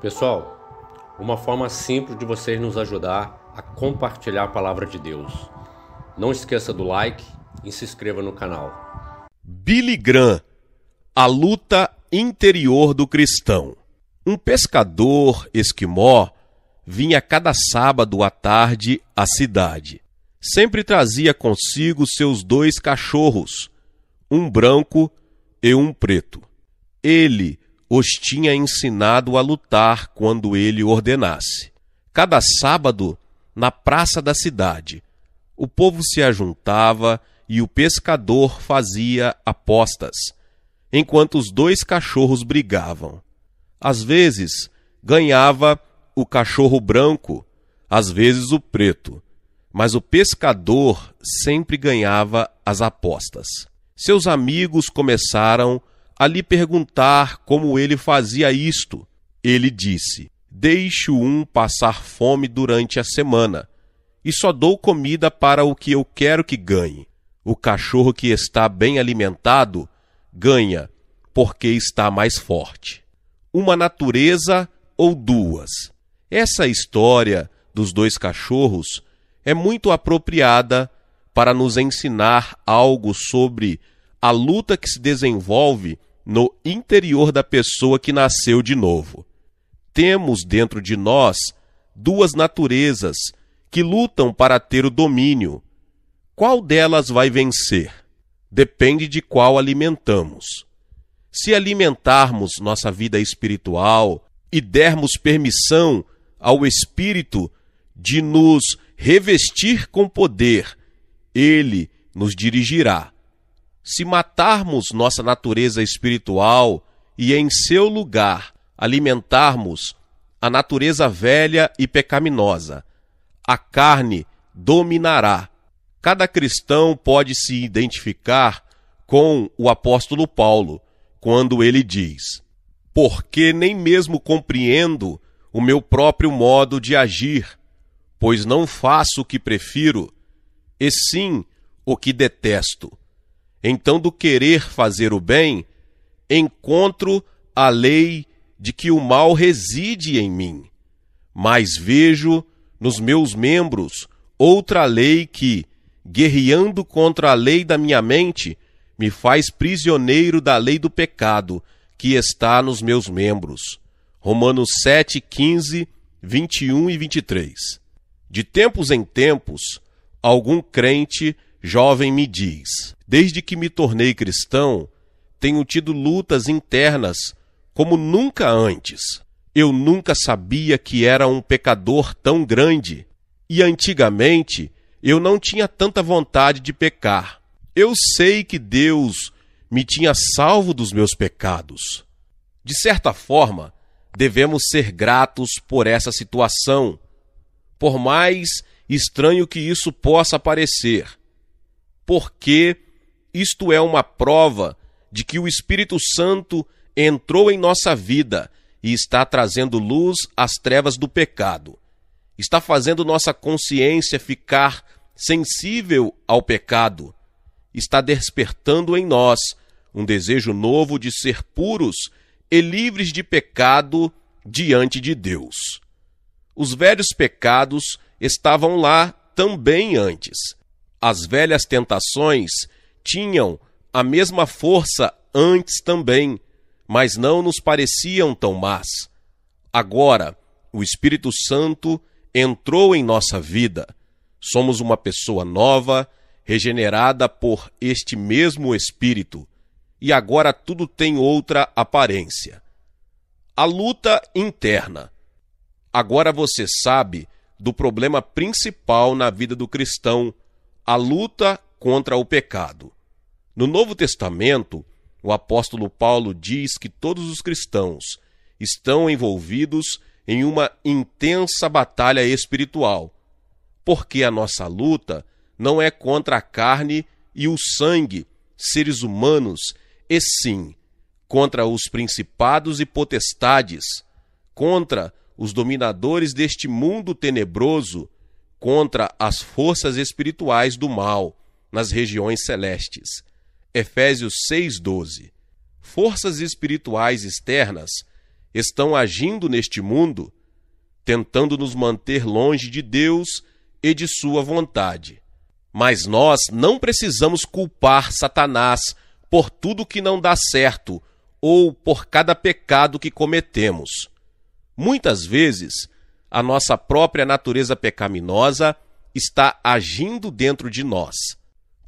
Pessoal, uma forma simples de vocês nos ajudar a compartilhar a palavra de Deus. Não esqueça do like e se inscreva no canal. Billy Graham, a luta interior do cristão. Um pescador esquimó vinha cada sábado à tarde à cidade. Sempre trazia consigo seus dois cachorros, um branco e um preto. Ele os tinha ensinado a lutar quando ele ordenasse. Cada sábado, na praça da cidade, o povo se ajuntava e o pescador fazia apostas, enquanto os dois cachorros brigavam. Às vezes, ganhava o cachorro branco, às vezes o preto, mas o pescador sempre ganhava as apostas. Seus amigos começaram a a lhe perguntar como ele fazia isto. Ele disse: Deixo um passar fome durante a semana, e só dou comida para o que eu quero que ganhe. O cachorro que está bem alimentado ganha, porque está mais forte. Uma natureza ou duas. Essa história dos dois cachorros é muito apropriada para nos ensinar algo sobre a luta que se desenvolve no interior da pessoa que nasceu de novo. Temos dentro de nós duas naturezas que lutam para ter o domínio. Qual delas vai vencer? Depende de qual alimentamos. Se alimentarmos nossa vida espiritual e dermos permissão ao Espírito de nos revestir com poder, ele nos dirigirá se matarmos nossa natureza espiritual e, em seu lugar, alimentarmos a natureza velha e pecaminosa, a carne dominará. Cada cristão pode se identificar com o apóstolo Paulo quando ele diz: Porque nem mesmo compreendo o meu próprio modo de agir, pois não faço o que prefiro, e sim o que detesto então do querer fazer o bem, encontro a lei de que o mal reside em mim. Mas vejo nos meus membros outra lei que, guerreando contra a lei da minha mente, me faz prisioneiro da lei do pecado que está nos meus membros. Romanos 7, 15, 21 e 23. De tempos em tempos, algum crente jovem me diz: Desde que me tornei cristão, tenho tido lutas internas como nunca antes. Eu nunca sabia que era um pecador tão grande. E antigamente eu não tinha tanta vontade de pecar. Eu sei que Deus me tinha salvo dos meus pecados. De certa forma, devemos ser gratos por essa situação, por mais estranho que isso possa parecer, porque isto é uma prova de que o Espírito Santo entrou em nossa vida e está trazendo luz às trevas do pecado. Está fazendo nossa consciência ficar sensível ao pecado. Está despertando em nós um desejo novo de ser puros e livres de pecado diante de Deus. Os velhos pecados estavam lá também antes. As velhas tentações tinham a mesma força antes também, mas não nos pareciam tão más. Agora, o Espírito Santo entrou em nossa vida. Somos uma pessoa nova, regenerada por este mesmo Espírito, e agora tudo tem outra aparência. A luta interna. Agora você sabe do problema principal na vida do cristão, a luta contra o pecado. No Novo Testamento, o apóstolo Paulo diz que todos os cristãos estão envolvidos em uma intensa batalha espiritual, porque a nossa luta não é contra a carne e o sangue, seres humanos, e sim contra os principados e potestades, contra os dominadores deste mundo tenebroso, contra as forças espirituais do mal nas regiões celestes. Efésios 6:12. Forças espirituais externas estão agindo neste mundo, tentando nos manter longe de Deus e de sua vontade. Mas nós não precisamos culpar Satanás por tudo que não dá certo ou por cada pecado que cometemos. Muitas vezes, a nossa própria natureza pecaminosa está agindo dentro de nós.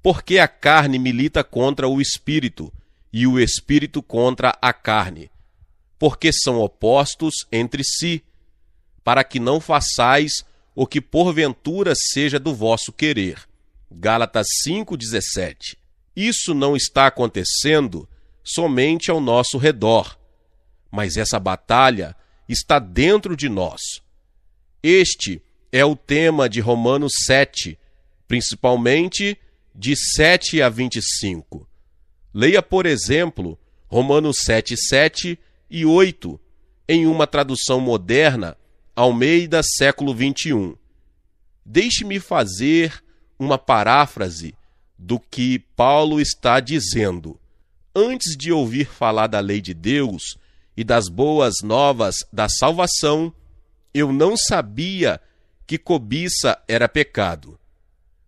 Porque a carne milita contra o espírito, e o espírito contra a carne, porque são opostos entre si, para que não façais o que porventura seja do vosso querer. Gálatas 5:17. Isso não está acontecendo somente ao nosso redor, mas essa batalha está dentro de nós. Este é o tema de Romanos 7, principalmente de 7 a 25. Leia, por exemplo, Romanos 7, 7 e 8, em uma tradução moderna, Almeida, século 21. Deixe-me fazer uma paráfrase do que Paulo está dizendo. Antes de ouvir falar da lei de Deus e das boas novas da salvação, eu não sabia que cobiça era pecado.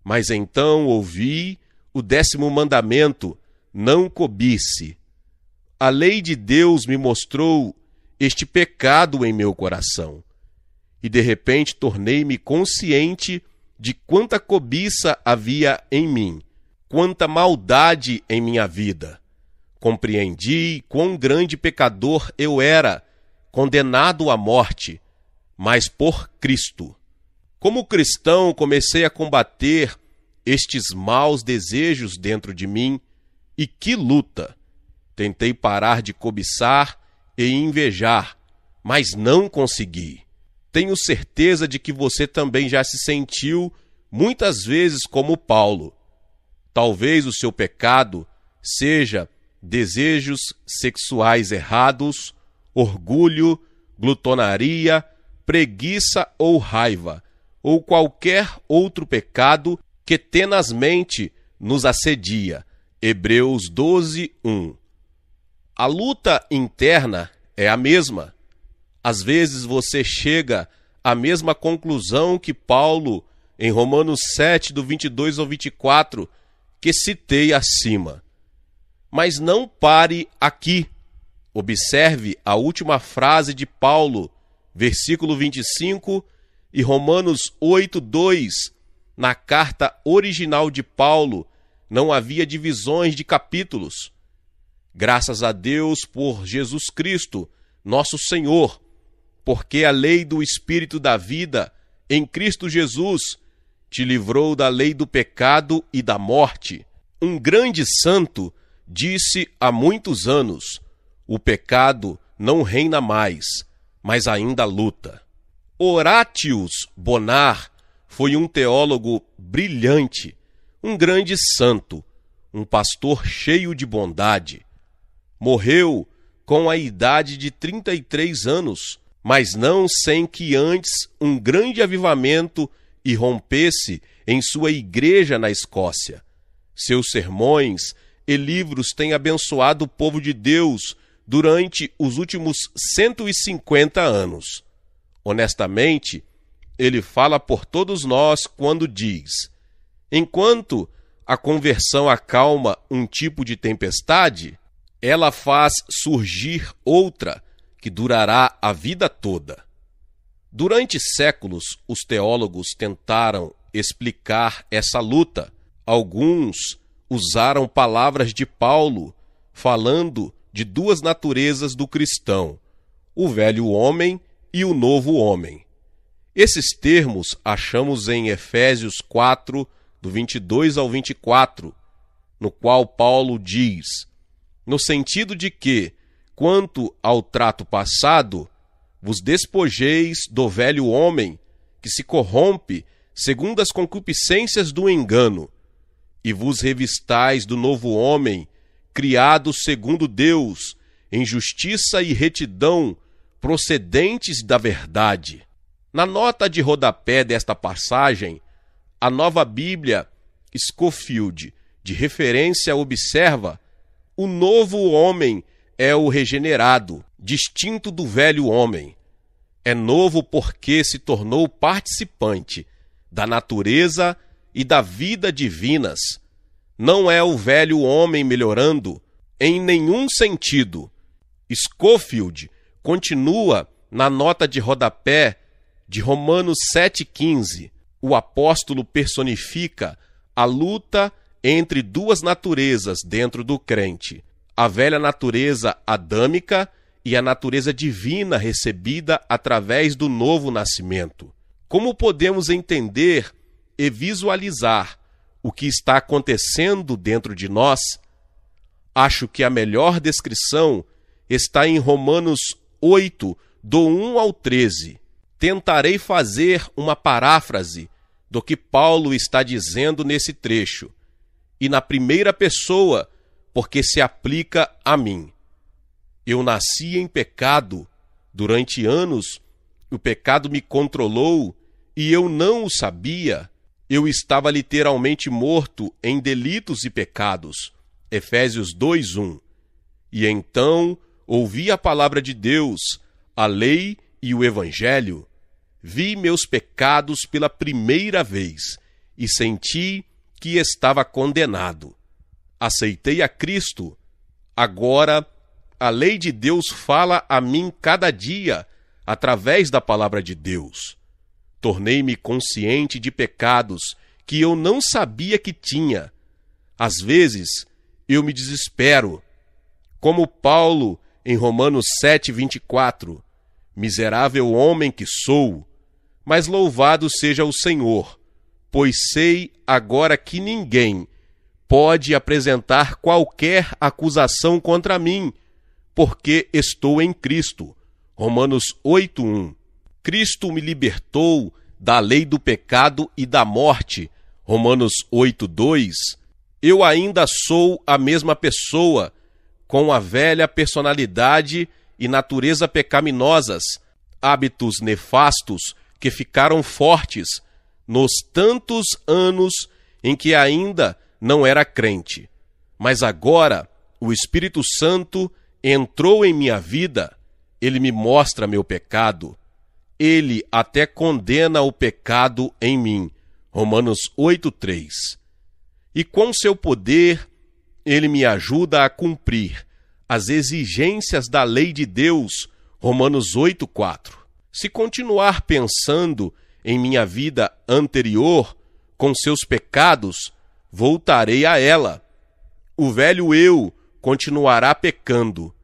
Mas então ouvi o décimo mandamento: não cobice. A lei de Deus me mostrou este pecado em meu coração. E de repente tornei-me consciente de quanta cobiça havia em mim, quanta maldade em minha vida. Compreendi quão grande pecador eu era, condenado à morte, mas por Cristo como cristão, comecei a combater estes maus desejos dentro de mim, e que luta! Tentei parar de cobiçar e invejar, mas não consegui. Tenho certeza de que você também já se sentiu muitas vezes como Paulo. Talvez o seu pecado seja desejos sexuais errados, orgulho, glutonaria, preguiça ou raiva ou qualquer outro pecado que tenazmente nos assedia. Hebreus 12, 1. A luta interna é a mesma. Às vezes você chega à mesma conclusão que Paulo em Romanos 7, do 22 ao 24, que citei acima. Mas não pare aqui. Observe a última frase de Paulo, versículo 25 e Romanos 8, 2, na carta original de Paulo, não havia divisões de capítulos. Graças a Deus por Jesus Cristo, nosso Senhor, porque a lei do Espírito da vida, em Cristo Jesus, te livrou da lei do pecado e da morte. Um grande santo disse há muitos anos: o pecado não reina mais, mas ainda luta. Horatius Bonar foi um teólogo brilhante, um grande santo, um pastor cheio de bondade. Morreu com a idade de 33 anos, mas não sem que antes um grande avivamento irrompesse em sua igreja na Escócia. Seus sermões e livros têm abençoado o povo de Deus durante os últimos 150 anos. Honestamente, ele fala por todos nós quando diz: enquanto a conversão acalma um tipo de tempestade, ela faz surgir outra que durará a vida toda. Durante séculos, os teólogos tentaram explicar essa luta. Alguns usaram palavras de Paulo falando de duas naturezas do cristão: o velho homem e o novo homem. Esses termos achamos em Efésios 4, do 22 ao 24, no qual Paulo diz: No sentido de que, quanto ao trato passado, vos despojeis do velho homem, que se corrompe segundo as concupiscências do engano, e vos revistais do novo homem, criado segundo Deus, em justiça e retidão procedentes da verdade. Na nota de rodapé desta passagem, a nova Bíblia Scofield, de referência, observa: o novo homem é o regenerado, distinto do velho homem. É novo porque se tornou participante da natureza e da vida divinas. Não é o velho homem melhorando em nenhum sentido. Scofield Continua na nota de rodapé de Romanos 7,15. O apóstolo personifica a luta entre duas naturezas dentro do crente: a velha natureza adâmica e a natureza divina recebida através do novo nascimento. Como podemos entender e visualizar o que está acontecendo dentro de nós? Acho que a melhor descrição está em Romanos 8, do 1 ao 13. Tentarei fazer uma paráfrase do que Paulo está dizendo nesse trecho, e na primeira pessoa, porque se aplica a mim. Eu nasci em pecado. Durante anos, o pecado me controlou e eu não o sabia. Eu estava literalmente morto em delitos e pecados. Efésios 2:1. E então ouvi a palavra de Deus, a lei e o evangelho. Vi meus pecados pela primeira vez e senti que estava condenado. Aceitei a Cristo. Agora, a lei de Deus fala a mim cada dia através da palavra de Deus. Tornei-me consciente de pecados que eu não sabia que tinha. Às vezes, eu me desespero. Como Paulo, em Romanos 7, 24: Miserável homem que sou, mas louvado seja o Senhor, pois sei agora que ninguém pode apresentar qualquer acusação contra mim, porque estou em Cristo. Romanos 8:1. Cristo me libertou da lei do pecado e da morte. Romanos 8:2. Eu ainda sou a mesma pessoa, com a velha personalidade e natureza pecaminosas, hábitos nefastos que ficaram fortes nos tantos anos em que ainda não era crente. Mas agora o Espírito Santo entrou em minha vida, ele me mostra meu pecado. Ele até condena o pecado em mim. Romanos 8:3. E com seu poder ele me ajuda a cumprir as exigências da lei de Deus. Romanos 8:4. Se continuar pensando em minha vida anterior, com seus pecados, voltarei a ela. O velho eu continuará pecando.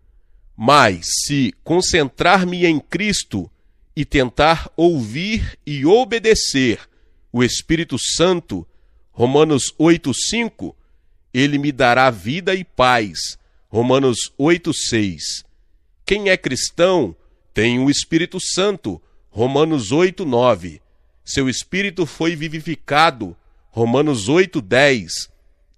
Mas se concentrar-me em Cristo e tentar ouvir e obedecer o Espírito Santo, Romanos 8:5, ele me dará vida e paz. Romanos 8:6. Quem é cristão tem o Espírito Santo. Romanos 8:9. Seu espírito foi vivificado. Romanos 8:10.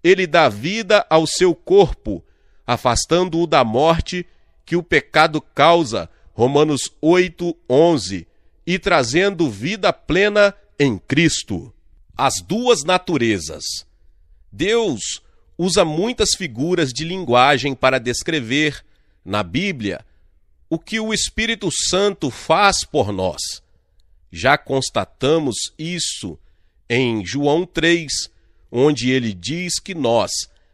Ele dá vida ao seu corpo, afastando-o da morte que o pecado causa. Romanos 8:11. E trazendo vida plena em Cristo. As duas naturezas. Deus usa muitas figuras de linguagem para descrever, na Bíblia, o que o Espírito Santo faz por nós. Já constatamos isso em João 3, onde ele diz que nós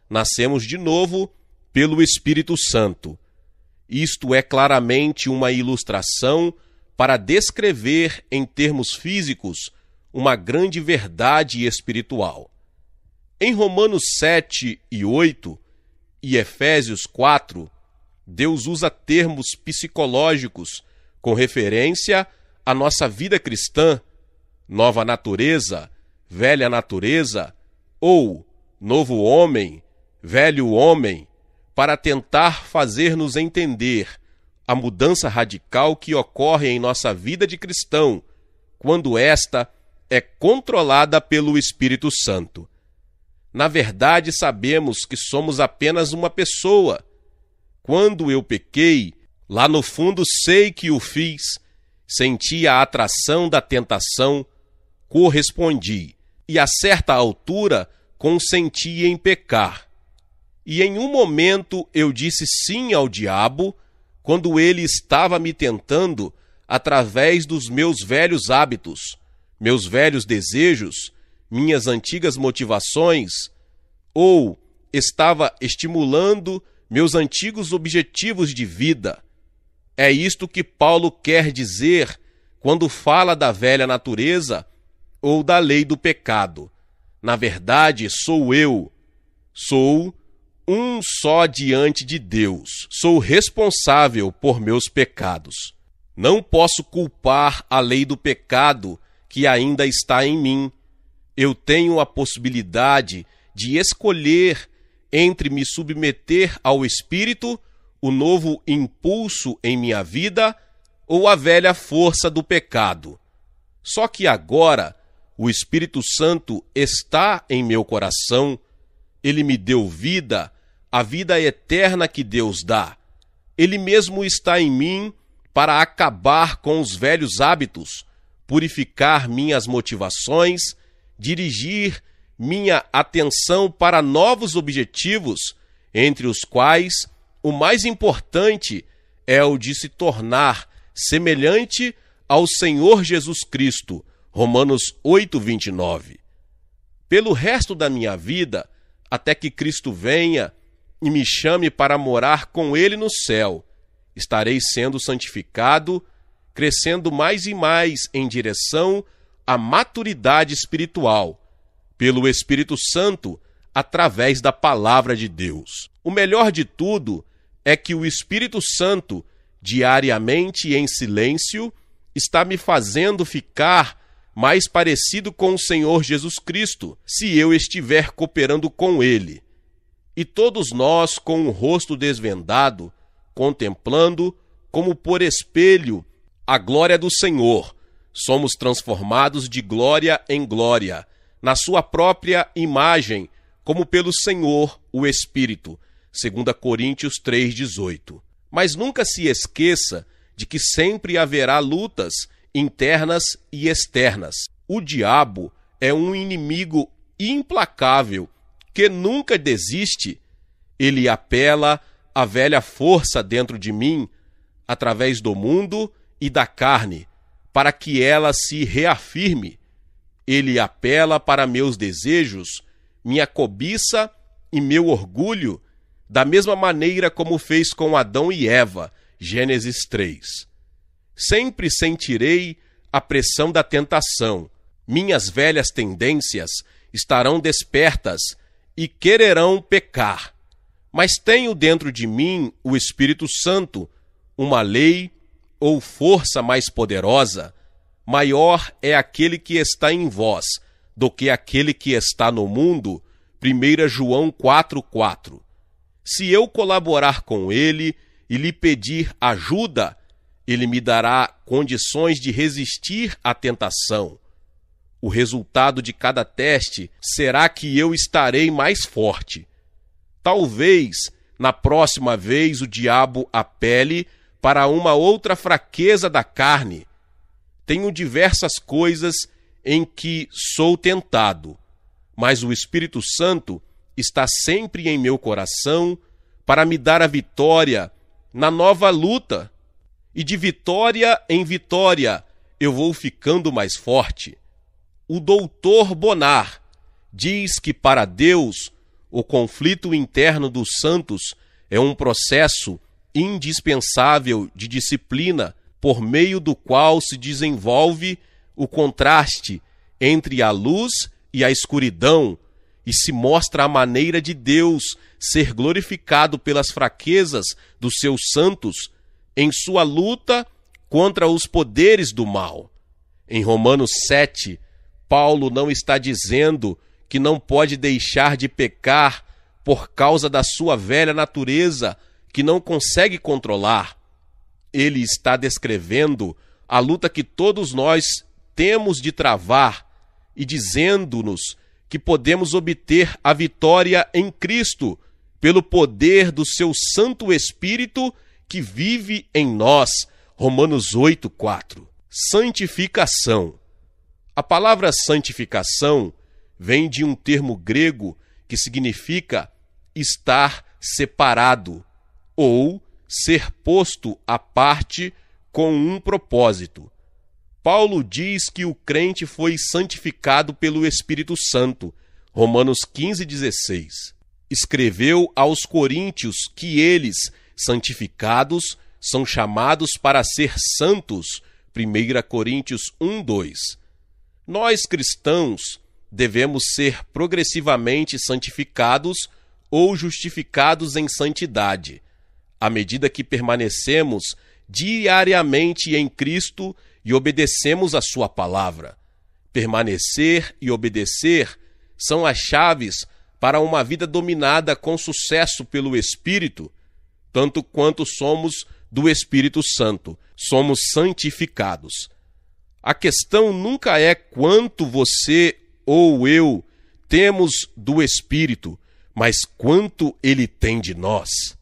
nascemos de novo pelo Espírito Santo. Isto é claramente uma ilustração para descrever, em termos físicos, uma grande verdade espiritual. Em Romanos 7 e 8 e Efésios 4, Deus usa termos psicológicos com referência à nossa vida cristã, nova natureza, velha natureza, ou novo homem, velho homem, para tentar fazer-nos entender a mudança radical que ocorre em nossa vida de cristão quando esta é controlada pelo Espírito Santo. Na verdade, sabemos que somos apenas uma pessoa. Quando eu pequei, lá no fundo sei que o fiz. Senti a atração da tentação, correspondi, e a certa altura consenti em pecar. E em um momento eu disse sim ao diabo, quando ele estava me tentando através dos meus velhos hábitos, meus velhos desejos minhas antigas motivações? Ou estava estimulando meus antigos objetivos de vida? É isto que Paulo quer dizer quando fala da velha natureza ou da lei do pecado. Na verdade, sou eu. Sou um só diante de Deus. Sou responsável por meus pecados. Não posso culpar a lei do pecado que ainda está em mim, eu tenho a possibilidade de escolher entre me submeter ao Espírito, o novo impulso em minha vida, ou a velha força do pecado. Só que agora o Espírito Santo está em meu coração, ele me deu vida, a vida eterna que Deus dá. Ele mesmo está em mim para acabar com os velhos hábitos, purificar minhas motivações dirigir minha atenção para novos objetivos, entre os quais o mais importante é o de se tornar semelhante ao Senhor Jesus Cristo. Romanos 8:29. Pelo resto da minha vida, até que Cristo venha e me chame para morar com ele no céu, estarei sendo santificado, crescendo mais e mais em direção a maturidade espiritual, pelo Espírito Santo, através da palavra de Deus. O melhor de tudo é que o Espírito Santo, diariamente em silêncio, está me fazendo ficar mais parecido com o Senhor Jesus Cristo, se eu estiver cooperando com Ele. E todos nós, com o rosto desvendado, contemplando, como por espelho, a glória do Senhor, somos transformados de glória em glória, na sua própria imagem, como pelo Senhor, o Espírito. 2 Coríntios 3:18. Mas nunca se esqueça de que sempre haverá lutas internas e externas. O diabo é um inimigo implacável que nunca desiste. Ele apela à velha força dentro de mim através do mundo e da carne para que ela se reafirme. Ele apela para meus desejos, minha cobiça e meu orgulho, da mesma maneira como fez com Adão e Eva. Gênesis 3. Sempre sentirei a pressão da tentação. Minhas velhas tendências estarão despertas e quererão pecar. Mas tenho dentro de mim o Espírito Santo, uma lei ou força mais poderosa, maior é aquele que está em vós do que aquele que está no mundo. 1 João 4,4. Se eu colaborar com ele e lhe pedir ajuda, ele me dará condições de resistir à tentação. O resultado de cada teste será que eu estarei mais forte. Talvez, na próxima vez, o diabo apele para uma outra fraqueza da carne. Tenho diversas coisas em que sou tentado, mas o Espírito Santo está sempre em meu coração para me dar a vitória na nova luta. E de vitória em vitória eu vou ficando mais forte. O doutor Bonar diz que para Deus o conflito interno dos santos é um processo indispensável de disciplina por meio do qual se desenvolve o contraste entre a luz e a escuridão e se mostra a maneira de Deus ser glorificado pelas fraquezas dos seus santos em sua luta contra os poderes do mal. Em Romanos 7, Paulo não está dizendo que não pode deixar de pecar por causa da sua velha natureza que não consegue controlar, ele está descrevendo a luta que todos nós temos de travar e dizendo-nos que podemos obter a vitória em Cristo pelo poder do seu Santo Espírito que vive em nós. Romanos 8, 4. Santificação. A palavra santificação vem de um termo grego que significa estar separado, ou ser posto à parte com um propósito. Paulo diz que o crente foi santificado pelo Espírito Santo. Romanos 15:16. Escreveu aos coríntios que eles, santificados, são chamados para ser santos. 1 Coríntios 1:2. Nós cristãos devemos ser progressivamente santificados ou justificados em santidade à medida que permanecemos diariamente em Cristo e obedecemos a Sua palavra. Permanecer e obedecer são as chaves para uma vida dominada com sucesso pelo Espírito, tanto quanto somos do Espírito Santo, somos santificados. A questão nunca é quanto você ou eu temos do Espírito, mas quanto ele tem de nós.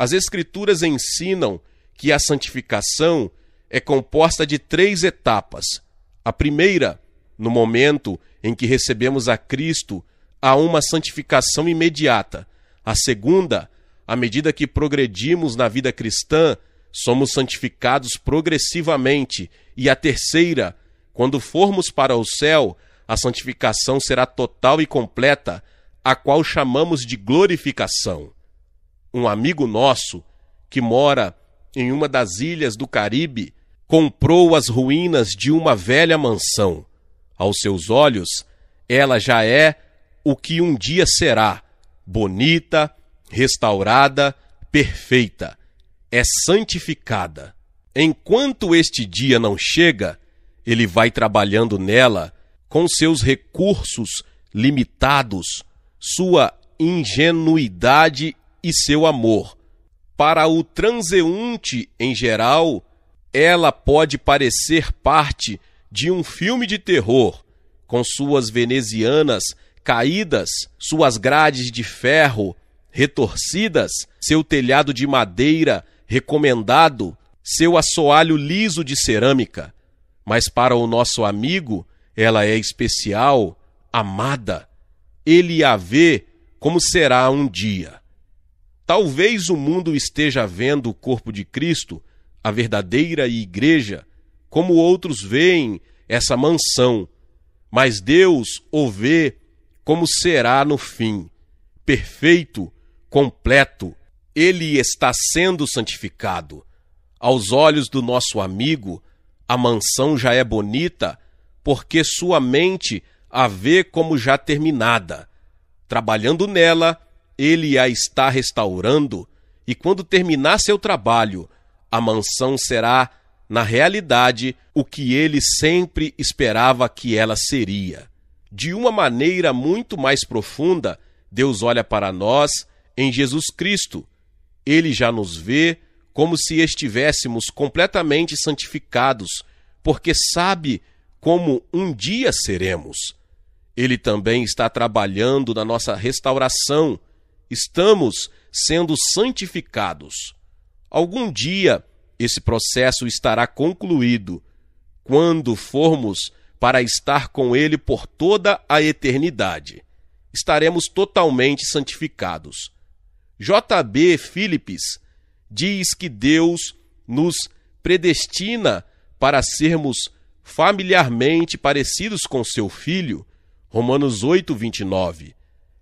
As Escrituras ensinam que a santificação é composta de três etapas. A primeira, no momento em que recebemos a Cristo, há uma santificação imediata. A segunda, à medida que progredimos na vida cristã, somos santificados progressivamente. E a terceira, quando formos para o céu, a santificação será total e completa, a qual chamamos de glorificação um amigo nosso, que mora em uma das ilhas do Caribe, comprou as ruínas de uma velha mansão. Aos seus olhos, ela já é o que um dia será: bonita, restaurada, perfeita. É santificada. Enquanto este dia não chega, ele vai trabalhando nela com seus recursos limitados, sua ingenuidade e seu amor. Para o transeunte em geral, ela pode parecer parte de um filme de terror, com suas venezianas caídas, suas grades de ferro retorcidas, seu telhado de madeira recomendado, seu assoalho liso de cerâmica. Mas para o nosso amigo, ela é especial, amada. Ele a vê como será um dia. Talvez o mundo esteja vendo o corpo de Cristo, a verdadeira igreja, como outros veem essa mansão, mas Deus o vê como será no fim perfeito, completo. Ele está sendo santificado. Aos olhos do nosso amigo, a mansão já é bonita, porque sua mente a vê como já terminada. Trabalhando nela, ele a está restaurando, e quando terminar seu trabalho, a mansão será, na realidade, o que ele sempre esperava que ela seria. De uma maneira muito mais profunda, Deus olha para nós em Jesus Cristo. Ele já nos vê como se estivéssemos completamente santificados, porque sabe como um dia seremos. Ele também está trabalhando na nossa restauração Estamos sendo santificados. Algum dia esse processo estará concluído, quando formos para estar com Ele por toda a eternidade. Estaremos totalmente santificados. J.B. Phillips diz que Deus nos predestina para sermos familiarmente parecidos com seu filho, Romanos 8, 29.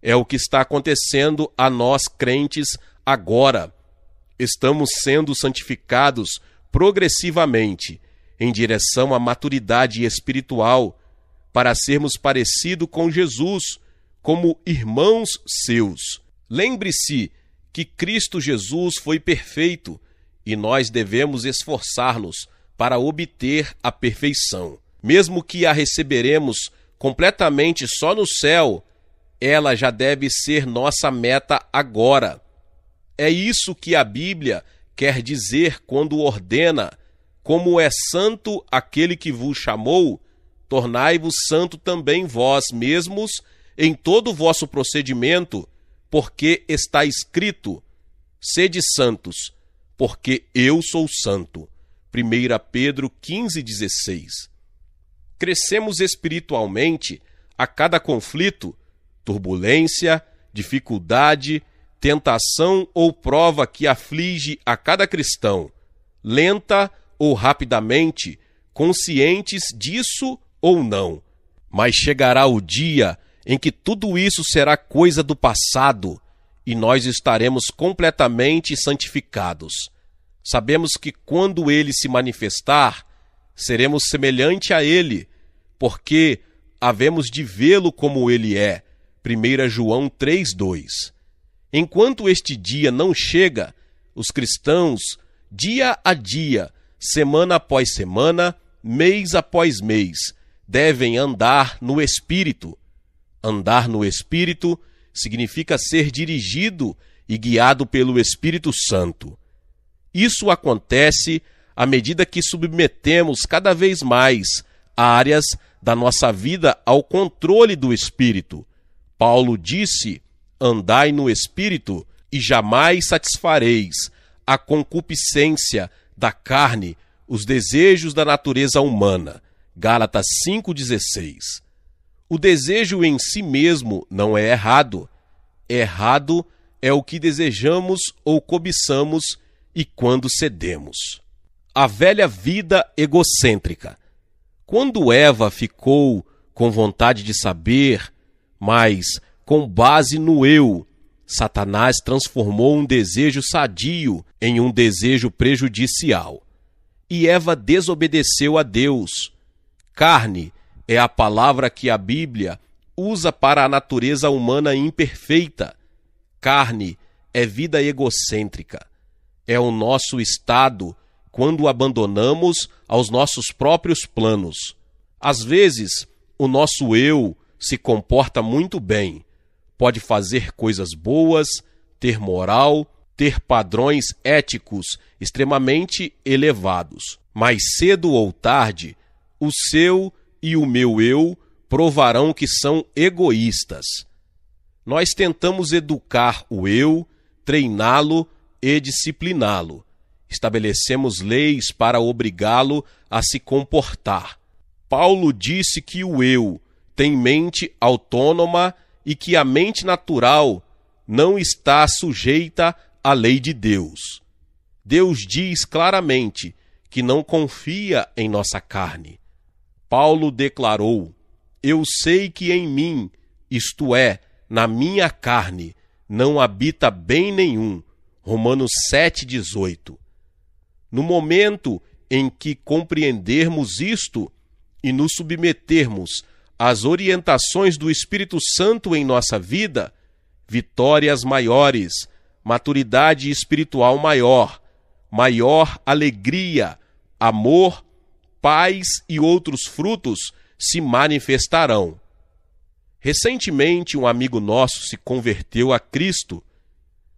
É o que está acontecendo a nós crentes agora. Estamos sendo santificados progressivamente em direção à maturidade espiritual, para sermos parecidos com Jesus, como irmãos seus. Lembre-se que Cristo Jesus foi perfeito e nós devemos esforçar-nos para obter a perfeição. Mesmo que a receberemos completamente só no céu, ela já deve ser nossa meta agora. É isso que a Bíblia quer dizer quando ordena: Como é santo aquele que vos chamou, tornai-vos santo também vós mesmos em todo o vosso procedimento, porque está escrito: Sede santos, porque eu sou santo. 1 Pedro 15,16 Crescemos espiritualmente a cada conflito turbulência, dificuldade, tentação ou prova que aflige a cada cristão, lenta ou rapidamente, conscientes disso ou não. Mas chegará o dia em que tudo isso será coisa do passado e nós estaremos completamente santificados. Sabemos que quando ele se manifestar, seremos semelhante a ele, porque havemos de vê-lo como ele é 1 João 3,2. Enquanto este dia não chega, os cristãos, dia a dia, semana após semana, mês após mês, devem andar no Espírito. Andar no Espírito significa ser dirigido e guiado pelo Espírito Santo. Isso acontece à medida que submetemos cada vez mais áreas da nossa vida ao controle do Espírito, Paulo disse: Andai no espírito, e jamais satisfareis a concupiscência da carne, os desejos da natureza humana. Gálatas 5,16. O desejo em si mesmo não é errado. Errado é o que desejamos ou cobiçamos e quando cedemos. A velha vida egocêntrica. Quando Eva ficou com vontade de saber mas, com base no eu, Satanás transformou um desejo sadio em um desejo prejudicial. E Eva desobedeceu a Deus. Carne é a palavra que a Bíblia usa para a natureza humana imperfeita. Carne é vida egocêntrica. É o nosso estado quando abandonamos aos nossos próprios planos. Às vezes, o nosso eu se comporta muito bem, pode fazer coisas boas, ter moral, ter padrões éticos extremamente elevados. Mais cedo ou tarde, o seu e o meu eu provarão que são egoístas. Nós tentamos educar o eu, treiná-lo e discipliná-lo. Estabelecemos leis para obrigá-lo a se comportar. Paulo disse que o eu, tem mente autônoma e que a mente natural não está sujeita à lei de Deus. Deus diz claramente que não confia em nossa carne. Paulo declarou: Eu sei que em mim, isto é, na minha carne, não habita bem nenhum. Romanos 7,18. No momento em que compreendermos isto e nos submetermos as orientações do Espírito Santo em nossa vida, vitórias maiores, maturidade espiritual maior, maior alegria, amor, paz e outros frutos se manifestarão. Recentemente, um amigo nosso se converteu a Cristo.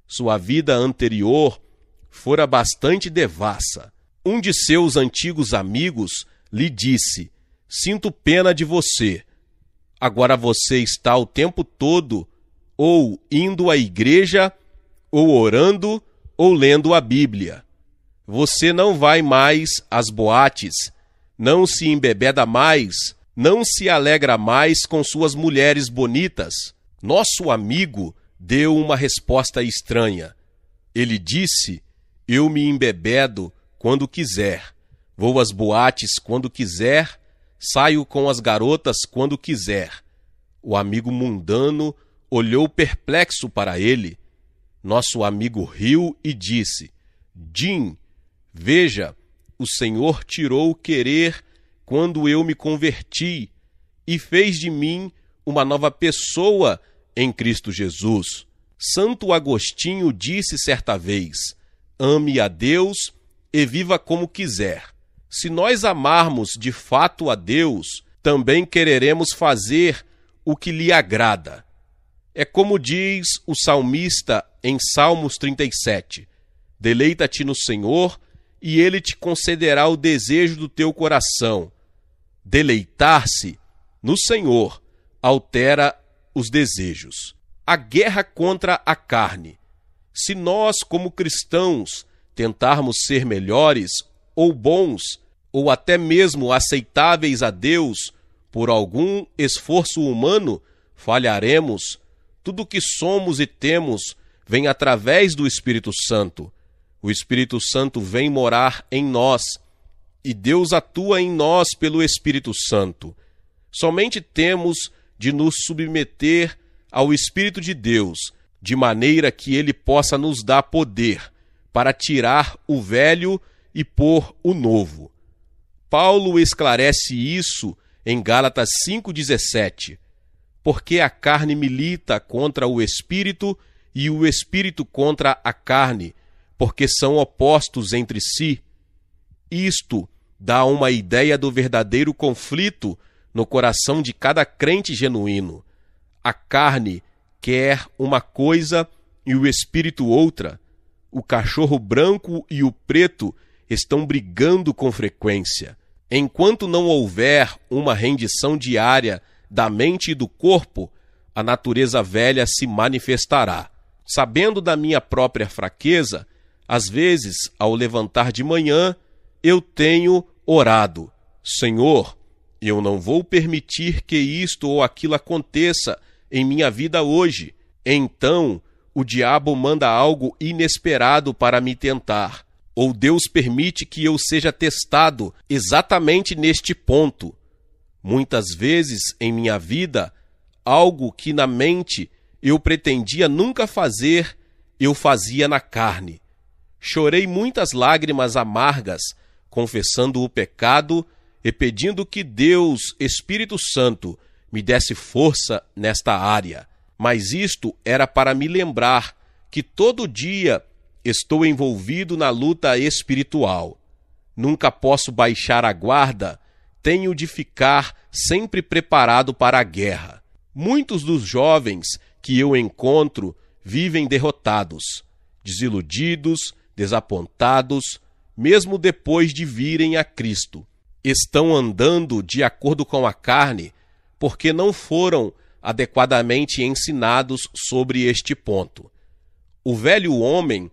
Sua vida anterior fora bastante devassa. Um de seus antigos amigos lhe disse: Sinto pena de você Agora você está o tempo todo ou indo à igreja, ou orando, ou lendo a Bíblia. Você não vai mais às boates, não se embebeda mais, não se alegra mais com suas mulheres bonitas. Nosso amigo deu uma resposta estranha. Ele disse: Eu me embebedo quando quiser, vou às boates quando quiser Saio com as garotas quando quiser. O amigo mundano olhou perplexo para ele. Nosso amigo riu e disse: Jim, veja, o Senhor tirou o querer quando eu me converti e fez de mim uma nova pessoa em Cristo Jesus. Santo Agostinho disse certa vez: Ame a Deus e viva como quiser. Se nós amarmos de fato a Deus, também quereremos fazer o que lhe agrada. É como diz o salmista em Salmos 37: Deleita-te no Senhor, e ele te concederá o desejo do teu coração. Deleitar-se no Senhor altera os desejos. A guerra contra a carne. Se nós, como cristãos, tentarmos ser melhores ou bons, ou até mesmo aceitáveis a Deus, por algum esforço humano, falharemos. Tudo o que somos e temos vem através do Espírito Santo. O Espírito Santo vem morar em nós e Deus atua em nós pelo Espírito Santo. Somente temos de nos submeter ao Espírito de Deus, de maneira que ele possa nos dar poder para tirar o velho e por o novo. Paulo esclarece isso em Gálatas 5,17. Porque a carne milita contra o espírito e o espírito contra a carne, porque são opostos entre si. Isto dá uma ideia do verdadeiro conflito no coração de cada crente genuíno. A carne quer uma coisa e o espírito outra. O cachorro branco e o preto estão brigando com frequência. Enquanto não houver uma rendição diária da mente e do corpo, a natureza velha se manifestará. Sabendo da minha própria fraqueza, às vezes, ao levantar de manhã, eu tenho orado: Senhor, eu não vou permitir que isto ou aquilo aconteça em minha vida hoje. Então, o diabo manda algo inesperado para me tentar ou Deus permite que eu seja testado exatamente neste ponto. Muitas vezes em minha vida, algo que na mente eu pretendia nunca fazer, eu fazia na carne. Chorei muitas lágrimas amargas, confessando o pecado e pedindo que Deus, Espírito Santo, me desse força nesta área. Mas isto era para me lembrar que todo dia Estou envolvido na luta espiritual. Nunca posso baixar a guarda. Tenho de ficar sempre preparado para a guerra. Muitos dos jovens que eu encontro vivem derrotados, desiludidos, desapontados, mesmo depois de virem a Cristo. Estão andando de acordo com a carne, porque não foram adequadamente ensinados sobre este ponto. O velho homem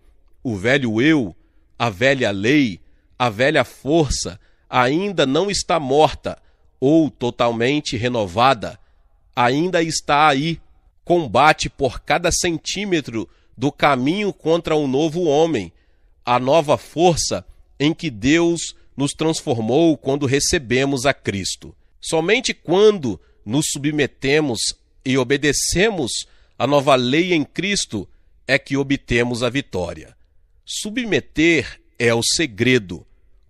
o velho eu, a velha lei, a velha força ainda não está morta ou totalmente renovada, ainda está aí. Combate por cada centímetro do caminho contra o um novo homem, a nova força em que Deus nos transformou quando recebemos a Cristo. Somente quando nos submetemos e obedecemos a nova lei em Cristo é que obtemos a vitória. Submeter é o segredo.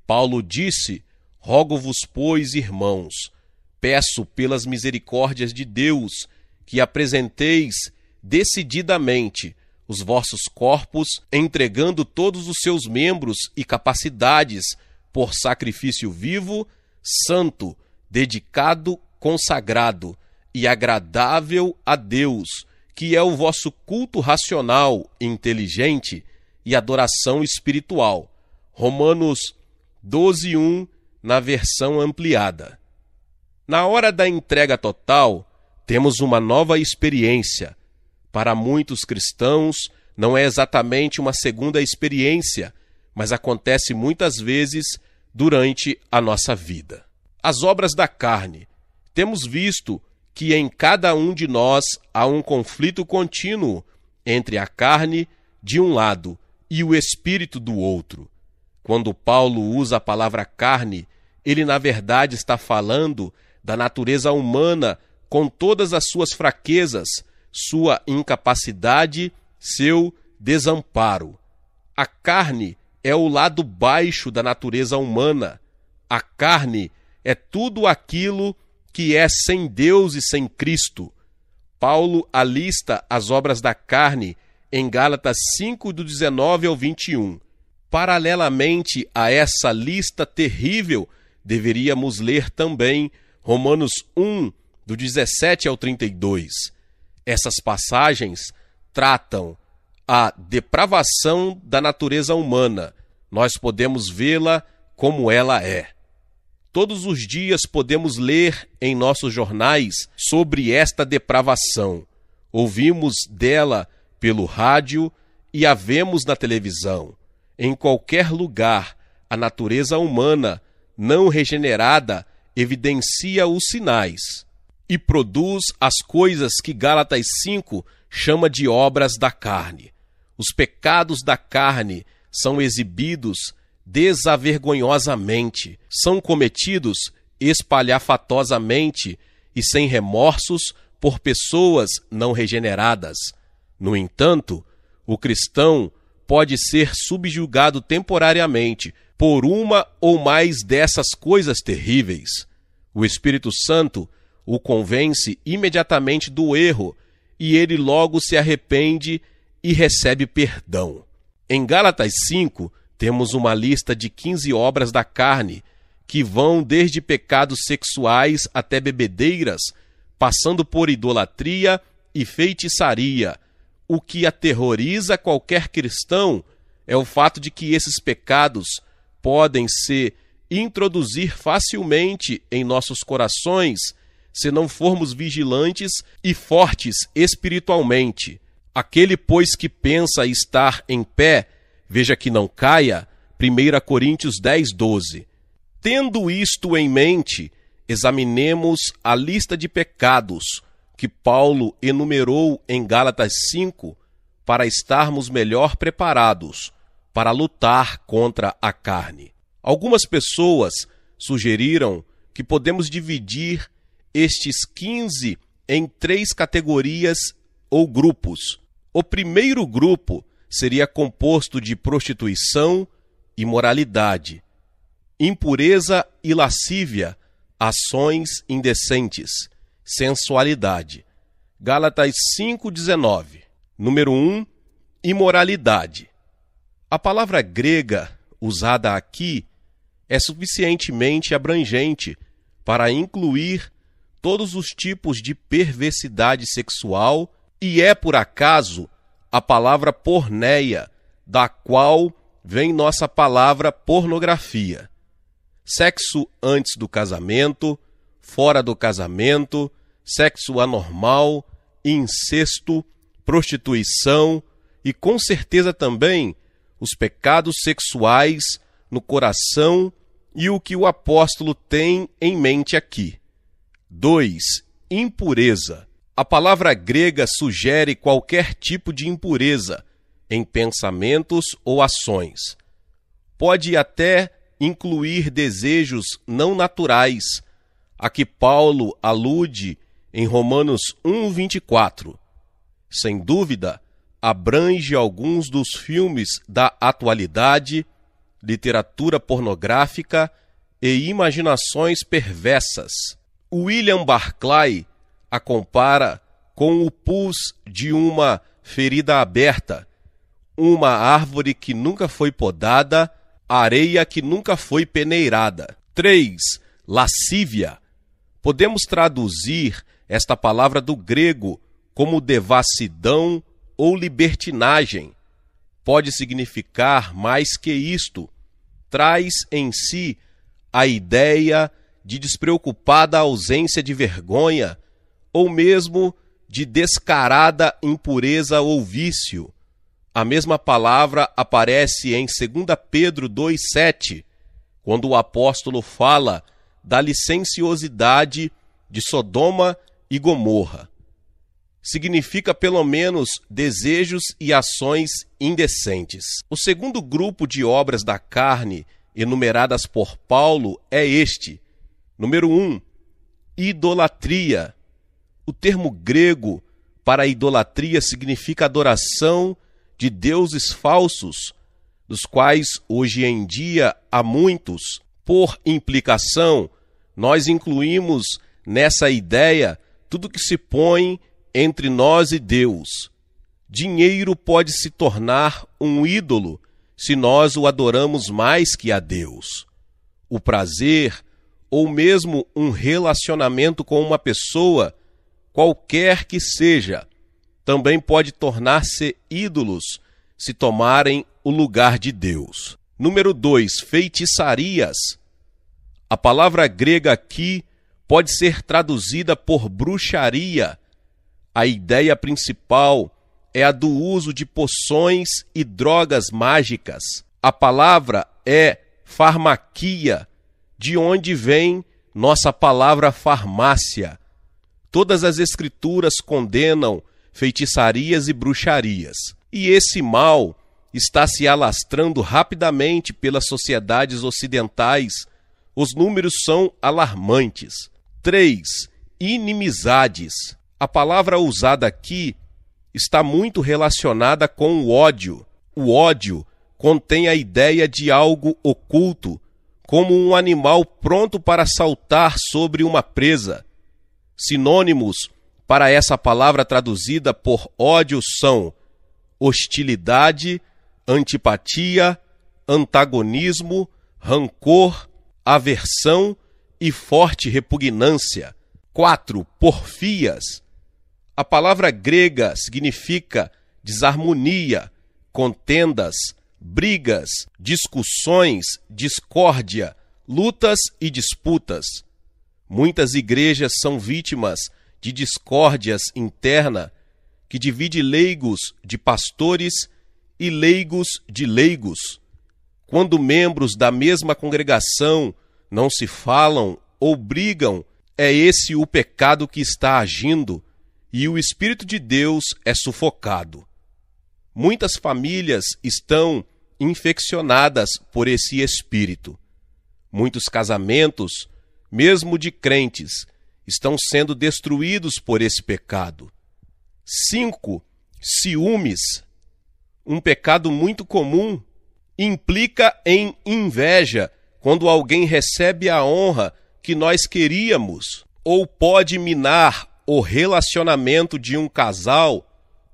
Paulo disse: Rogo-vos, pois, irmãos, peço pelas misericórdias de Deus que apresenteis decididamente os vossos corpos, entregando todos os seus membros e capacidades por sacrifício vivo, santo, dedicado, consagrado e agradável a Deus, que é o vosso culto racional, inteligente e adoração espiritual. Romanos 12:1 na versão ampliada. Na hora da entrega total, temos uma nova experiência. Para muitos cristãos, não é exatamente uma segunda experiência, mas acontece muitas vezes durante a nossa vida. As obras da carne. Temos visto que em cada um de nós há um conflito contínuo entre a carne, de um lado, e o espírito do outro. Quando Paulo usa a palavra carne, ele na verdade está falando da natureza humana com todas as suas fraquezas, sua incapacidade, seu desamparo. A carne é o lado baixo da natureza humana. A carne é tudo aquilo que é sem Deus e sem Cristo. Paulo alista as obras da carne em Gálatas 5, do 19 ao 21. Paralelamente a essa lista terrível, deveríamos ler também Romanos 1, do 17 ao 32. Essas passagens tratam a depravação da natureza humana. Nós podemos vê-la como ela é. Todos os dias podemos ler em nossos jornais sobre esta depravação. Ouvimos dela pelo rádio e a vemos na televisão. Em qualquer lugar, a natureza humana, não regenerada, evidencia os sinais e produz as coisas que Gálatas 5 chama de obras da carne. Os pecados da carne são exibidos desavergonhosamente, são cometidos espalhafatosamente e sem remorsos por pessoas não regeneradas. No entanto, o cristão pode ser subjugado temporariamente por uma ou mais dessas coisas terríveis. O Espírito Santo o convence imediatamente do erro e ele logo se arrepende e recebe perdão. Em Gálatas 5, temos uma lista de 15 obras da carne, que vão desde pecados sexuais até bebedeiras, passando por idolatria e feitiçaria o que aterroriza qualquer cristão é o fato de que esses pecados podem se introduzir facilmente em nossos corações se não formos vigilantes e fortes espiritualmente. Aquele, pois, que pensa estar em pé, veja que não caia. 1 Coríntios 10, 12. Tendo isto em mente, examinemos a lista de pecados que Paulo enumerou em Gálatas 5 para estarmos melhor preparados para lutar contra a carne. Algumas pessoas sugeriram que podemos dividir estes 15 em três categorias ou grupos. O primeiro grupo seria composto de prostituição, imoralidade, impureza e lascívia, ações indecentes sensualidade. Gálatas 5:19. Número 1, imoralidade. A palavra grega usada aqui é suficientemente abrangente para incluir todos os tipos de perversidade sexual e é por acaso a palavra porneia, da qual vem nossa palavra pornografia. Sexo antes do casamento, fora do casamento, sexo anormal, incesto, prostituição e com certeza também os pecados sexuais no coração e o que o apóstolo tem em mente aqui. 2. Impureza. A palavra grega sugere qualquer tipo de impureza em pensamentos ou ações. Pode até incluir desejos não naturais, a que Paulo alude em Romanos 1:24. Sem dúvida, abrange alguns dos filmes da atualidade, literatura pornográfica e imaginações perversas. William Barclay a compara com o pus de uma ferida aberta, uma árvore que nunca foi podada, areia que nunca foi peneirada. 3. Lascívia. Podemos traduzir esta palavra do grego como devassidão ou libertinagem. Pode significar mais que isto. Traz em si a ideia de despreocupada ausência de vergonha, ou mesmo de descarada impureza ou vício. A mesma palavra aparece em 2 Pedro 2,7, quando o apóstolo fala da licenciosidade de Sodoma e Gomorra. Significa pelo menos desejos e ações indecentes. O segundo grupo de obras da carne enumeradas por Paulo é este. Número 1. Um, idolatria. O termo grego para idolatria significa adoração de deuses falsos, dos quais hoje em dia há muitos. Por implicação, nós incluímos nessa ideia tudo que se põe entre nós e Deus. Dinheiro pode se tornar um ídolo se nós o adoramos mais que a Deus. O prazer, ou mesmo um relacionamento com uma pessoa, qualquer que seja, também pode tornar-se ídolos se tomarem o lugar de Deus. Número 2. Feitiçarias. A palavra grega aqui pode ser traduzida por bruxaria. A ideia principal é a do uso de poções e drogas mágicas. A palavra é farmaquia, de onde vem nossa palavra farmácia. Todas as escrituras condenam feitiçarias e bruxarias. E esse mal está se alastrando rapidamente pelas sociedades ocidentais. Os números são alarmantes. 3. Inimizades. A palavra usada aqui está muito relacionada com o ódio. O ódio contém a ideia de algo oculto, como um animal pronto para saltar sobre uma presa. Sinônimos para essa palavra traduzida por ódio são hostilidade, antipatia, antagonismo, rancor, aversão e forte repugnância. 4. Porfias. A palavra grega significa desarmonia, contendas, brigas, discussões, discórdia, lutas e disputas. Muitas igrejas são vítimas de discórdias interna que divide leigos de pastores e leigos de leigos. Quando membros da mesma congregação não se falam ou brigam, é esse o pecado que está agindo e o Espírito de Deus é sufocado. Muitas famílias estão infeccionadas por esse espírito. Muitos casamentos, mesmo de crentes, estão sendo destruídos por esse pecado. 5. Ciúmes. Um pecado muito comum implica em inveja quando alguém recebe a honra que nós queríamos, ou pode minar o relacionamento de um casal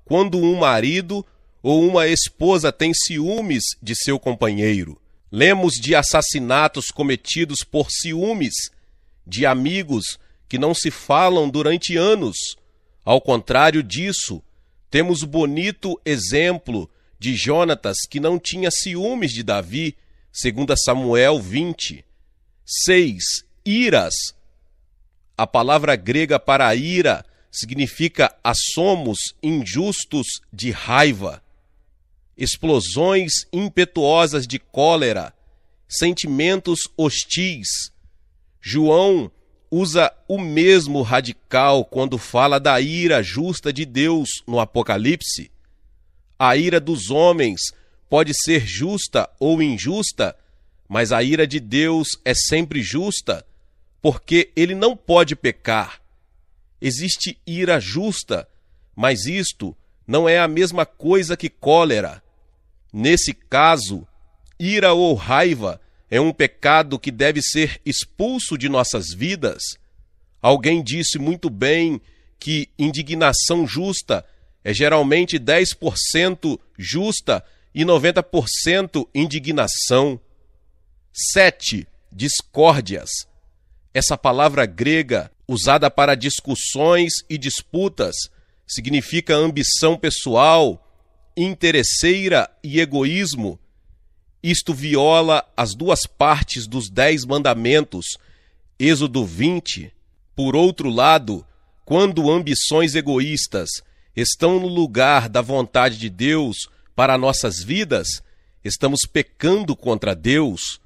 quando um marido ou uma esposa tem ciúmes de seu companheiro. Lemos de assassinatos cometidos por ciúmes, de amigos que não se falam durante anos. Ao contrário disso, temos o bonito exemplo de Jonatas que não tinha ciúmes de Davi 2 Samuel 20. 6. Iras. A palavra grega para ira significa assomos injustos de raiva, explosões impetuosas de cólera, sentimentos hostis. João usa o mesmo radical quando fala da ira justa de Deus no Apocalipse. A ira dos homens pode ser justa ou injusta, mas a ira de Deus é sempre justa, porque ele não pode pecar. Existe ira justa, mas isto não é a mesma coisa que cólera. Nesse caso, ira ou raiva é um pecado que deve ser expulso de nossas vidas. Alguém disse muito bem que indignação justa é geralmente 10% justa e 90% indignação. 7. Discórdias. Essa palavra grega, usada para discussões e disputas, significa ambição pessoal, interesseira e egoísmo. Isto viola as duas partes dos Dez Mandamentos, Êxodo 20. Por outro lado, quando ambições egoístas estão no lugar da vontade de Deus, para nossas vidas, estamos pecando contra Deus.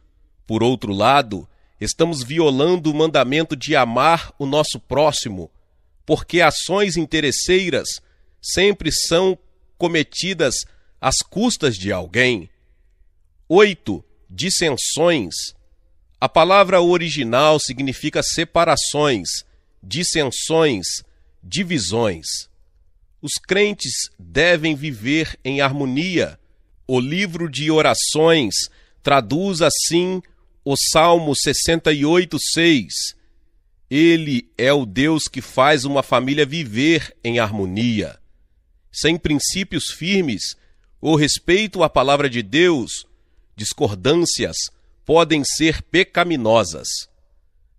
Por outro lado, estamos violando o mandamento de amar o nosso próximo, porque ações interesseiras sempre são cometidas às custas de alguém. 8. Dissensões. A palavra original significa separações, dissensões, divisões. Os crentes devem viver em harmonia. O livro de orações traduz assim o Salmo 68:6. Ele é o Deus que faz uma família viver em harmonia. Sem princípios firmes ou respeito à palavra de Deus, discordâncias podem ser pecaminosas.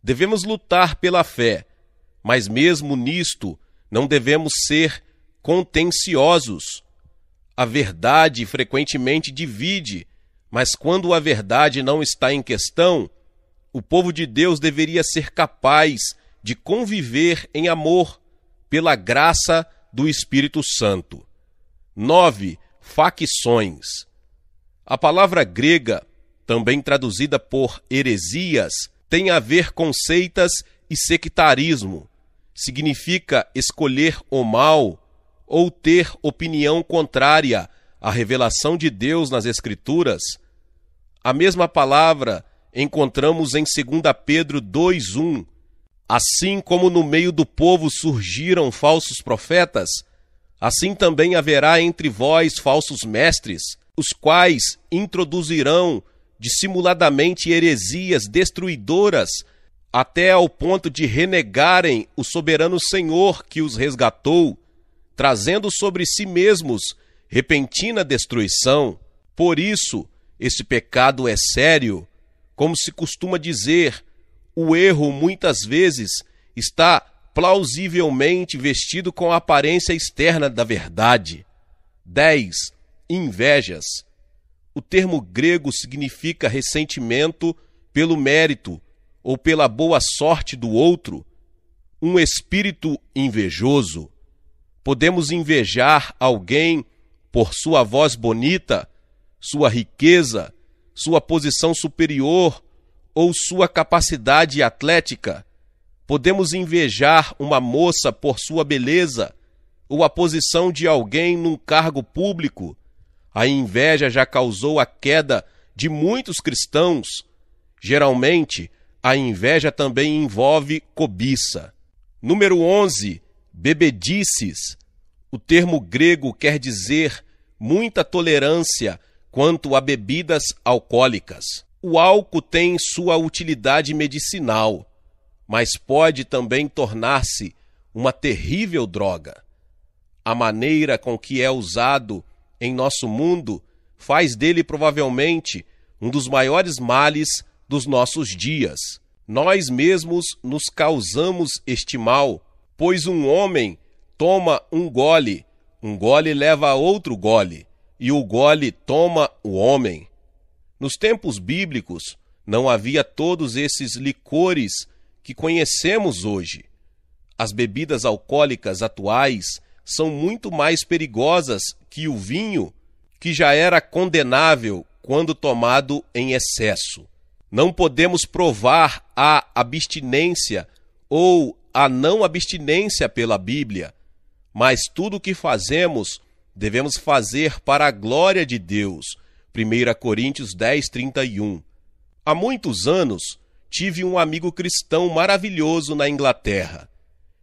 Devemos lutar pela fé, mas mesmo nisto não devemos ser contenciosos. A verdade frequentemente divide, mas quando a verdade não está em questão, o povo de Deus deveria ser capaz de conviver em amor pela graça do Espírito Santo. 9. Facções. A palavra grega, também traduzida por heresias, tem a ver com seitas e sectarismo. Significa escolher o mal ou ter opinião contrária à revelação de Deus nas Escrituras. A mesma palavra encontramos em 2 Pedro 2:1. Assim como no meio do povo surgiram falsos profetas, assim também haverá entre vós falsos mestres, os quais introduzirão dissimuladamente heresias destruidoras, até ao ponto de renegarem o soberano Senhor que os resgatou trazendo sobre si mesmos repentina destruição. Por isso, esse pecado é sério. Como se costuma dizer, o erro muitas vezes está plausivelmente vestido com a aparência externa da verdade. 10. Invejas. O termo grego significa ressentimento pelo mérito ou pela boa sorte do outro, um espírito invejoso. Podemos invejar alguém por sua voz bonita, sua riqueza, sua posição superior ou sua capacidade atlética. Podemos invejar uma moça por sua beleza ou a posição de alguém num cargo público. A inveja já causou a queda de muitos cristãos. Geralmente, a inveja também envolve cobiça. Número 11. Bebedices. O termo grego quer dizer muita tolerância quanto a bebidas alcoólicas. O álcool tem sua utilidade medicinal, mas pode também tornar-se uma terrível droga. A maneira com que é usado em nosso mundo faz dele provavelmente um dos maiores males dos nossos dias. Nós mesmos nos causamos este mal Pois um homem toma um gole, um gole leva a outro gole, e o gole toma o homem. Nos tempos bíblicos não havia todos esses licores que conhecemos hoje. As bebidas alcoólicas atuais são muito mais perigosas que o vinho, que já era condenável quando tomado em excesso. Não podemos provar a abstinência ou a não abstinência pela Bíblia, mas tudo o que fazemos devemos fazer para a glória de Deus. 1 Coríntios 10, 31. Há muitos anos tive um amigo cristão maravilhoso na Inglaterra.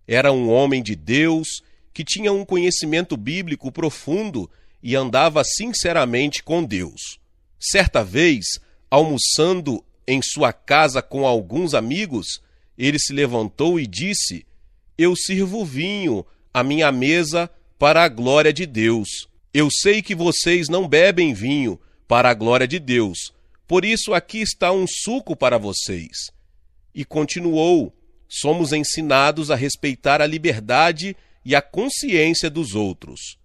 Era um homem de Deus que tinha um conhecimento bíblico profundo e andava sinceramente com Deus. Certa vez, almoçando em sua casa com alguns amigos, ele se levantou e disse: Eu sirvo vinho à minha mesa para a glória de Deus. Eu sei que vocês não bebem vinho para a glória de Deus, por isso aqui está um suco para vocês. E continuou: Somos ensinados a respeitar a liberdade e a consciência dos outros.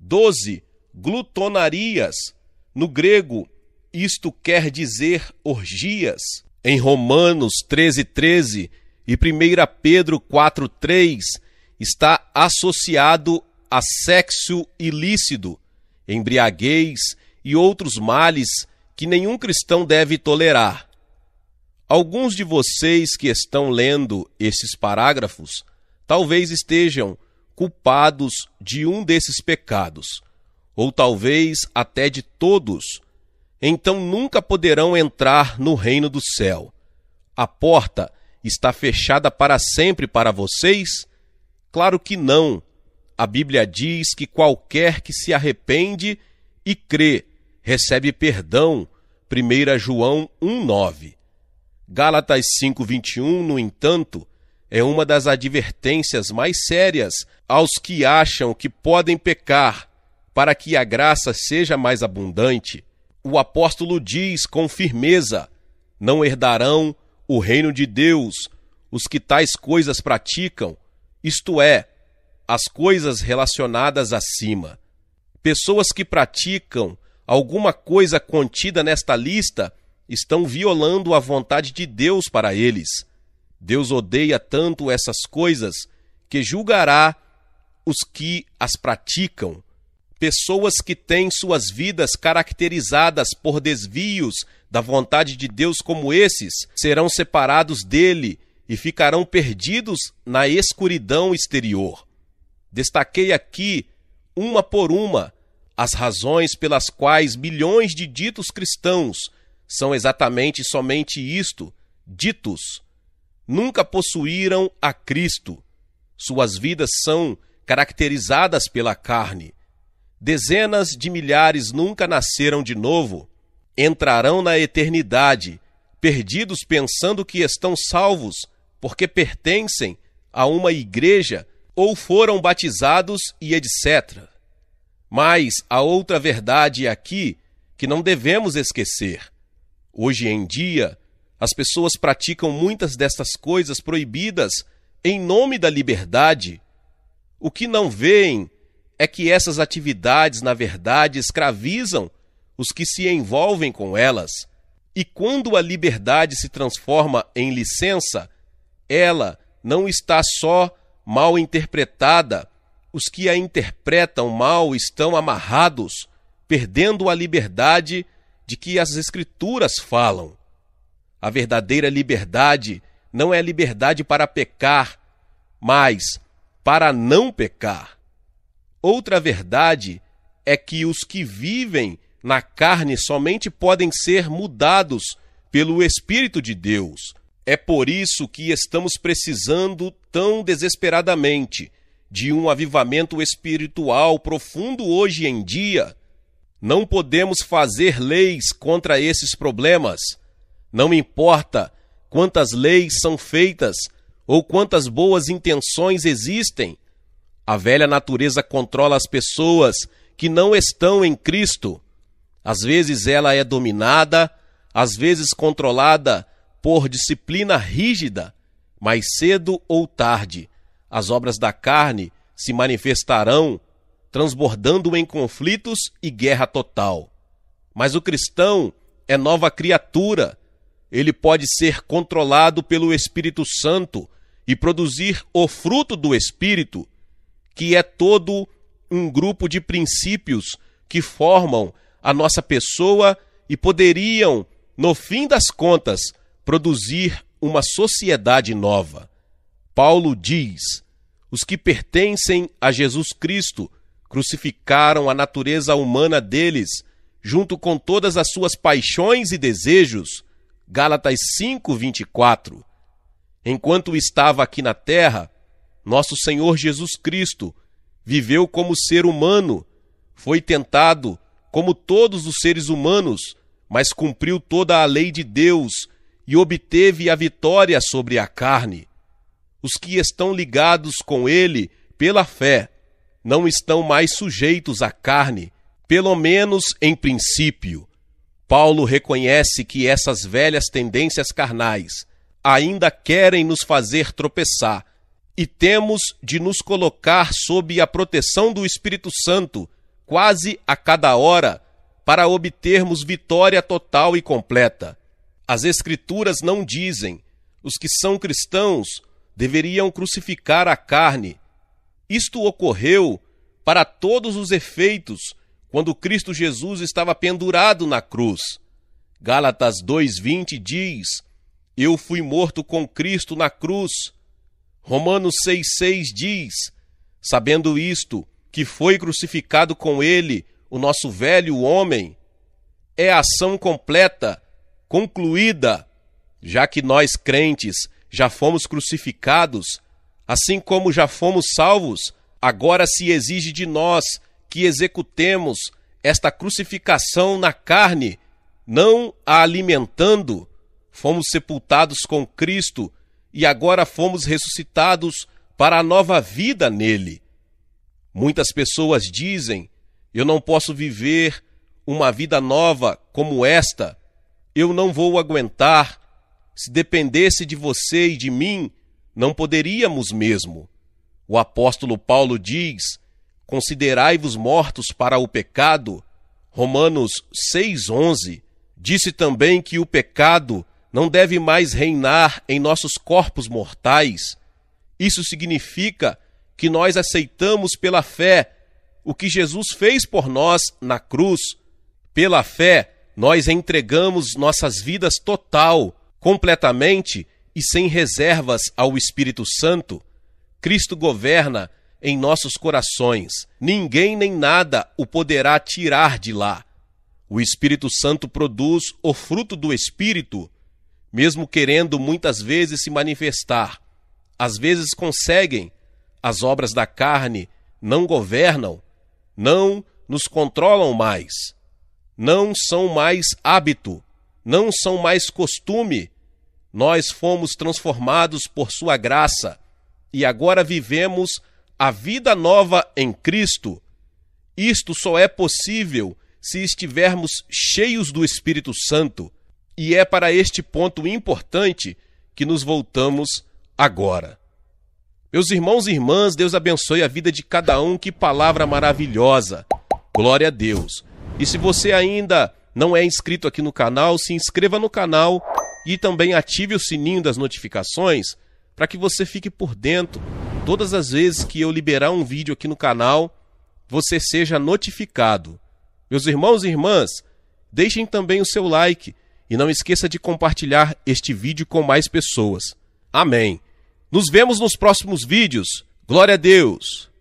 12. Glutonarias. No grego, isto quer dizer orgias em Romanos 13,13 13, e 1 Pedro 4,3 está associado a sexo ilícito, embriaguez e outros males que nenhum cristão deve tolerar. Alguns de vocês que estão lendo esses parágrafos talvez estejam culpados de um desses pecados, ou talvez até de todos então nunca poderão entrar no reino do céu. A porta está fechada para sempre para vocês? Claro que não. A Bíblia diz que qualquer que se arrepende e crê, recebe perdão. 1 João 1,9. Gálatas 5,21, no entanto, é uma das advertências mais sérias aos que acham que podem pecar para que a graça seja mais abundante o apóstolo diz com firmeza: não herdarão o reino de Deus os que tais coisas praticam, isto é, as coisas relacionadas acima. Pessoas que praticam alguma coisa contida nesta lista estão violando a vontade de Deus para eles. Deus odeia tanto essas coisas que julgará os que as praticam pessoas que têm suas vidas caracterizadas por desvios da vontade de Deus, como esses, serão separados dele e ficarão perdidos na escuridão exterior. Destaquei aqui, uma por uma, as razões pelas quais milhões de ditos cristãos são exatamente somente isto: ditos. Nunca possuíram a Cristo. Suas vidas são caracterizadas pela carne Dezenas de milhares nunca nasceram de novo, entrarão na eternidade, perdidos pensando que estão salvos, porque pertencem a uma igreja ou foram batizados e etc. Mas a outra verdade aqui que não devemos esquecer. Hoje em dia, as pessoas praticam muitas destas coisas proibidas em nome da liberdade. O que não veem é que essas atividades, na verdade, escravizam os que se envolvem com elas. E quando a liberdade se transforma em licença, ela não está só mal interpretada, os que a interpretam mal estão amarrados, perdendo a liberdade de que as Escrituras falam. A verdadeira liberdade não é liberdade para pecar, mas para não pecar. Outra verdade é que os que vivem na carne somente podem ser mudados pelo Espírito de Deus. É por isso que estamos precisando tão desesperadamente de um avivamento espiritual profundo hoje em dia. Não podemos fazer leis contra esses problemas. Não importa quantas leis são feitas ou quantas boas intenções existem, a velha natureza controla as pessoas que não estão em Cristo. Às vezes ela é dominada, às vezes controlada por disciplina rígida, mas cedo ou tarde as obras da carne se manifestarão, transbordando em conflitos e guerra total. Mas o cristão é nova criatura. Ele pode ser controlado pelo Espírito Santo e produzir o fruto do Espírito, que é todo um grupo de princípios que formam a nossa pessoa e poderiam, no fim das contas, produzir uma sociedade nova. Paulo diz: os que pertencem a Jesus Cristo crucificaram a natureza humana deles, junto com todas as suas paixões e desejos. Gálatas 5:24. Enquanto estava aqui na terra, nosso Senhor Jesus Cristo viveu como ser humano, foi tentado como todos os seres humanos, mas cumpriu toda a lei de Deus e obteve a vitória sobre a carne. Os que estão ligados com ele pela fé não estão mais sujeitos à carne, pelo menos em princípio. Paulo reconhece que essas velhas tendências carnais ainda querem nos fazer tropeçar e temos de nos colocar sob a proteção do Espírito Santo quase a cada hora para obtermos vitória total e completa. As Escrituras não dizem: os que são cristãos deveriam crucificar a carne. Isto ocorreu para todos os efeitos quando Cristo Jesus estava pendurado na cruz. Gálatas 2:20 diz: Eu fui morto com Cristo na cruz Romanos 6,6 diz: Sabendo isto, que foi crucificado com ele o nosso velho homem, é ação completa, concluída, já que nós crentes já fomos crucificados, assim como já fomos salvos, agora se exige de nós que executemos esta crucificação na carne, não a alimentando. Fomos sepultados com Cristo e agora fomos ressuscitados para a nova vida nele. Muitas pessoas dizem: eu não posso viver uma vida nova como esta, eu não vou aguentar. Se dependesse de você e de mim, não poderíamos mesmo. O apóstolo Paulo diz: Considerai-vos mortos para o pecado. Romanos 6:11. Disse também que o pecado não deve mais reinar em nossos corpos mortais, isso significa que nós aceitamos pela fé o que Jesus fez por nós na cruz. Pela fé, nós entregamos nossas vidas total, completamente e sem reservas ao Espírito Santo. Cristo governa em nossos corações. Ninguém nem nada o poderá tirar de lá. O Espírito Santo produz o fruto do Espírito, mesmo querendo muitas vezes se manifestar. Às vezes conseguem, as obras da carne não governam, não nos controlam mais, não são mais hábito, não são mais costume. Nós fomos transformados por Sua graça e agora vivemos a vida nova em Cristo. Isto só é possível se estivermos cheios do Espírito Santo e é para este ponto importante que nos voltamos agora. Meus irmãos e irmãs, Deus abençoe a vida de cada um, que palavra maravilhosa! Glória a Deus! E se você ainda não é inscrito aqui no canal, se inscreva no canal e também ative o sininho das notificações para que você fique por dentro. Todas as vezes que eu liberar um vídeo aqui no canal, você seja notificado. Meus irmãos e irmãs, deixem também o seu like e não esqueça de compartilhar este vídeo com mais pessoas. Amém. Nos vemos nos próximos vídeos. Glória a Deus!